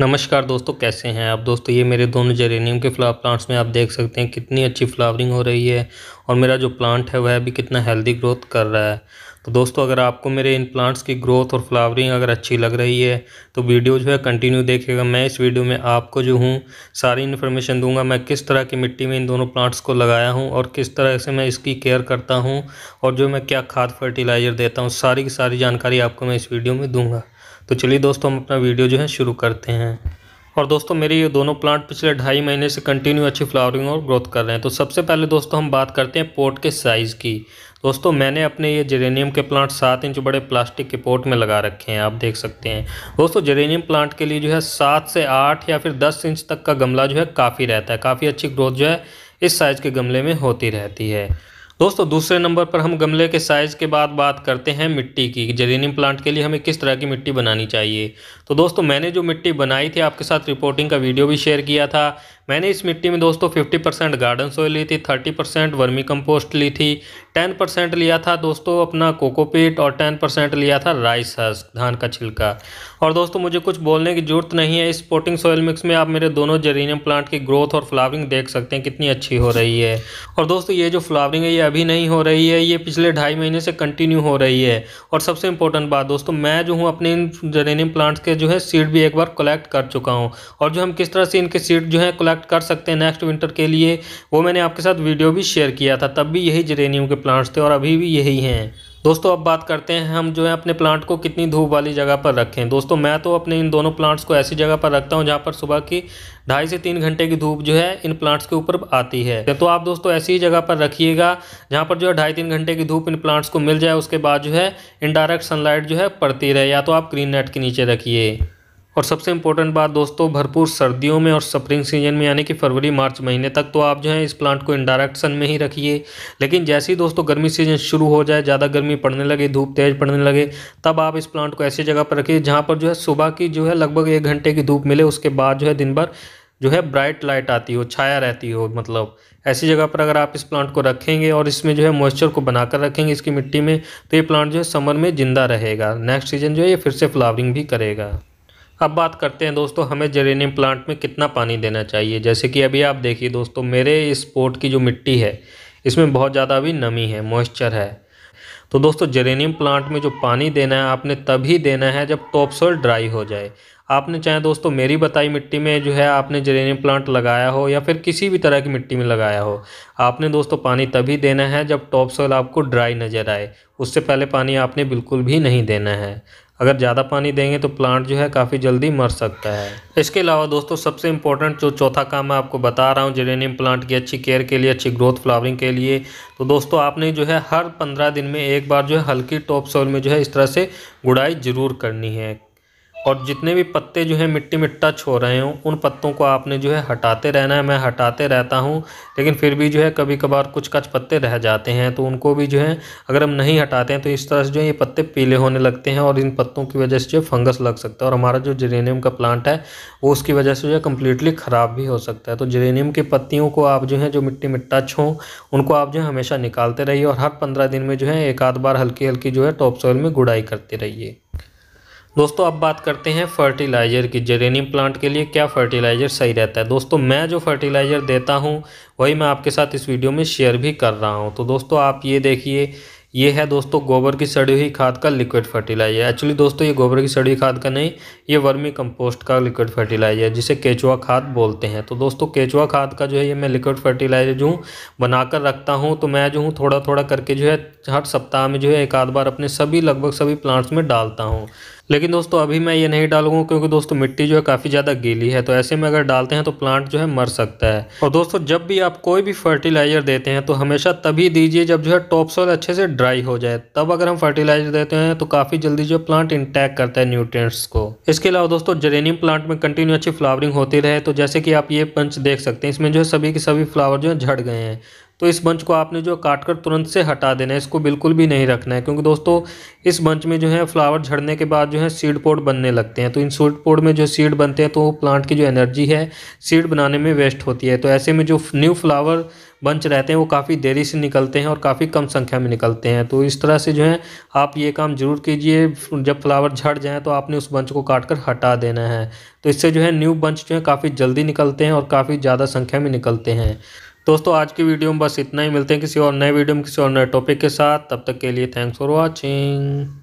नमस्कार दोस्तों कैसे हैं आप दोस्तों ये मेरे दोनों जेरेनियम के फ्लावर प्लांट्स में आप देख सकते हैं कितनी अच्छी फ्लावरिंग हो रही है और मेरा जो प्लांट है वह भी कितना हेल्दी ग्रोथ कर रहा है तो दोस्तों अगर आपको मेरे इन प्लांट्स की ग्रोथ और फ्लावरिंग अगर अच्छी लग रही है तो वीडियो जो है कंटिन्यू देखिएगा मैं इस वीडियो में आपको जो हूँ सारी इन्फॉर्मेशन दूंगा मैं किस तरह की मिट्टी में इन दोनों प्लांट्स को लगाया हूँ और किस तरह से मैं इसकी केयर करता हूँ और जो मैं क्या खाद फर्टिलाइज़र देता हूँ सारी की सारी जानकारी आपको मैं इस वीडियो में दूँगा तो चलिए दोस्तों हम अपना वीडियो जो है शुरू करते हैं और दोस्तों मेरे ये दोनों प्लांट पिछले ढाई महीने से कंटिन्यू अच्छी फ्लावरिंग और ग्रोथ कर रहे हैं तो सबसे पहले दोस्तों हम बात करते हैं पोर्ट के साइज़ की दोस्तों मैंने अपने ये जेरेनियम के प्लांट सात इंच बड़े प्लास्टिक के पोर्ट में लगा रखे हैं आप देख सकते हैं दोस्तों जेरेनियम प्लांट के लिए जो है सात से आठ या फिर दस इंच तक का गमला जो है काफ़ी रहता है काफ़ी अच्छी ग्रोथ जो है इस साइज़ के गमले में होती रहती है दोस्तों दूसरे नंबर पर हम गमले के साइज़ के बाद बात करते हैं मिट्टी की जेरेनियम प्लांट के लिए हमें किस तरह की मिट्टी बनानी चाहिए तो दोस्तों मैंने जो मिट्टी बनाई थी आपके साथ रिपोर्टिंग का वीडियो भी शेयर किया था मैंने इस मिट्टी में दोस्तों 50 परसेंट गार्डन सोयल ली थी 30 परसेंट वर्मी कम्पोस्ट ली थी टेन परसेंट लिया था दोस्तों अपना कोकोपीट और टेन परसेंट लिया था राइस हस्क धान का छिलका और दोस्तों मुझे कुछ बोलने की ज़रूरत नहीं है इस स्पोर्टिंग सॉयल मिक्स में आप मेरे दोनों जेरीनियम प्लांट की ग्रोथ और फ्लावरिंग देख सकते हैं कितनी अच्छी हो रही है और दोस्तों ये जो फ्लावरिंग है ये अभी नहीं हो रही है ये पिछले ढाई महीने से कंटिन्यू हो रही है और सबसे इंपॉर्टेंट बात दोस्तों मैं जो हूँ अपने इन जेरेनियम प्लांट्स के जो है सीड भी एक बार कलेक्ट कर चुका हूँ और जो हम किस तरह से इनके सीड जो है कलेक्ट कर सकते हैं नेक्स्ट विंटर के लिए वो मैंने आपके साथ वीडियो भी शेयर किया था तब भी यही जेरेनियम के प्लांट्स थे और अभी भी यही हैं दोस्तों अब बात करते हैं हम जो है अपने प्लांट को कितनी धूप वाली जगह पर रखें दोस्तों मैं तो अपने इन दोनों प्लांट्स को ऐसी जगह पर रखता हूं जहां पर सुबह की ढाई से तीन घंटे की धूप जो है इन प्लांट्स के ऊपर आती है तो आप दोस्तों ऐसी ही जगह पर रखिएगा जहाँ पर जो है ढाई तीन घंटे की धूप इन प्लांट्स को मिल जाए उसके बाद जो है इनडायरेक्ट सनलाइट जो है पड़ती रहे या तो आप ग्रीन नेट के नीचे रखिए और सबसे इम्पोर्टेंट बात दोस्तों भरपूर सर्दियों में और स्प्रिंग सीजन में यानी कि फरवरी मार्च महीने तक तो आप जो है इस प्लांट को इनडायरेक्ट सन में ही रखिए लेकिन जैसे ही दोस्तों गर्मी सीजन शुरू हो जाए ज़्यादा गर्मी पड़ने लगे धूप तेज पड़ने लगे तब आप इस प्लांट को ऐसी जगह पर रखिए जहाँ पर जो है सुबह की जो है लगभग एक घंटे की धूप मिले उसके बाद जो है दिन भर जो है ब्राइट लाइट आती हो छाया रहती हो मतलब ऐसी जगह पर अगर आप इस प्लांट को रखेंगे और इसमें जो है मॉइस्चर को बनाकर रखेंगे इसकी मिट्टी में तो ये प्लांट जो है समर में ज़िंदा रहेगा नेक्स्ट सीजन जो है ये फिर से फ्लावरिंग भी करेगा अब बात करते हैं दोस्तों हमें जेरेनियम प्लांट में कितना पानी देना चाहिए जैसे कि अभी आप देखिए दोस्तों मेरे इस पोर्ट की जो मिट्टी है इसमें बहुत ज़्यादा अभी नमी है मॉइस्चर है तो दोस्तों जेरेनियम प्लांट में जो पानी देना है आपने तभी देना है जब टॉप सॉइल ड्राई हो जाए आपने चाहे दोस्तों मेरी बताई मिट्टी में जो है आपने जरेनियम प्लांट लगाया हो या फिर किसी भी तरह की मिट्टी में लगाया हो आपने दोस्तों पानी तभी देना है जब टॉप सॉइल आपको ड्राई नज़र आए उससे पहले पानी आपने बिल्कुल भी नहीं देना है अगर ज़्यादा पानी देंगे तो प्लांट जो है काफ़ी जल्दी मर सकता है इसके अलावा दोस्तों सबसे इंपॉर्टेंट जो चौथा काम मैं आपको बता रहा हूँ जेरेनियम प्लांट की अच्छी केयर के लिए अच्छी ग्रोथ फ्लावरिंग के लिए तो दोस्तों आपने जो है हर पंद्रह दिन में एक बार जो है हल्की टॉप सॉइल में जो है इस तरह से गुड़ाई ज़रूर करनी है और जितने भी पत्ते जो है मिट्टी में टच हो रहे हों उन पत्तों को आपने जो है हटाते रहना है मैं हटाते रहता हूँ लेकिन फिर भी जो है कभी कभार कुछ कच पत्ते रह जाते हैं तो उनको भी जो है अगर हम नहीं हटाते हैं तो इस तरह से जो है ये पत्ते पीले होने लगते हैं और इन पत्तों की वजह से जो फंगस लग सकता है और हमारा जो जेरेनियम का प्लांट है वो उसकी वजह से जो है कम्प्लीटली ख़राब भी हो सकता है तो जेरेनियम की पत्तियों को आप जो है जो मिट्टी में टच हों उनको आप जो है हमेशा निकालते रहिए और हर पंद्रह दिन में जो है एक आध बार हल्की हल्की जो है टॉप सॉइल में गुड़ाई करते रहिए दोस्तों अब बात करते हैं फर्टिलाइज़र की जेरेनियम प्लांट के लिए क्या फर्टिलाइज़र सही रहता है दोस्तों मैं जो फर्टिलाइज़र देता हूँ वही मैं आपके साथ इस वीडियो में शेयर भी कर रहा हूँ तो दोस्तों आप ये देखिए ये है दोस्तों गोबर की सड़ी हुई खाद का लिक्विड फर्टिलाइजर एक्चुअली दोस्तों ये गोबर की सड़ी हुई खाद का नहीं ये वर्मी कंपोस्ट का लिक्विड फर्टिलाइजर जिसे केचुआ खाद बोलते हैं तो दोस्तों केचुआ खाद का जो है ये मैं लिक्विड फर्टिलाइजर जो हूँ बनाकर रखता हूँ तो मैं जो हूँ थोड़ा थोड़ा करके जो है हर सप्ताह में जो है एक आध बार अपने सभी लगभग सभी प्लांट्स में डालता हूँ लेकिन दोस्तों अभी मैं ये नहीं डालूंगा क्योंकि दोस्तों मिट्टी जो है काफ़ी ज़्यादा गीली है तो ऐसे में अगर डालते हैं तो प्लांट जो है मर सकता है और दोस्तों जब भी आप कोई भी फर्टिलाइजर देते हैं तो हमेशा तभी दीजिए जब जो है टॉप सॉइल अच्छे से ड्राई हो जाए तब अगर हम फर्टिलाइजर देते हैं तो काफ़ी जल्दी जो प्लांट इंटैक्ट करता है न्यूट्रिएंट्स को इसके अलावा दोस्तों जेरेनियम प्लांट में कंटिन्यू अच्छी फ्लावरिंग होती रहे तो जैसे कि आप ये पंच देख सकते हैं इसमें जो है सभी के सभी फ्लावर जो है झड़ गए हैं तो इस बंच को आपने जो काट कर तुरंत से हटा देना है इसको बिल्कुल भी नहीं रखना है क्योंकि दोस्तों इस बंच में जो है फ्लावर झड़ने के बाद जो है सीड पोड बनने लगते हैं तो इन सीड पोड में जो सीड बनते हैं तो प्लांट की जो एनर्जी है सीड बनाने में वेस्ट होती है तो ऐसे में जो न्यू फ्लावर बंच रहते हैं वो काफ़ी देरी से निकलते हैं और काफ़ी कम संख्या में निकलते हैं तो इस तरह से जो है आप ये काम ज़रूर कीजिए जब फ्लावर झड़ जाएँ तो आपने उस बंच को काट कर हटा देना है तो इससे जो है न्यू बंच जो है काफ़ी जल्दी निकलते हैं और काफ़ी ज़्यादा संख्या में निकलते हैं दोस्तों आज की वीडियो में बस इतना ही मिलते हैं किसी और नए वीडियो में किसी और नए टॉपिक के साथ तब तक के लिए थैंक्स फॉर वॉचिंग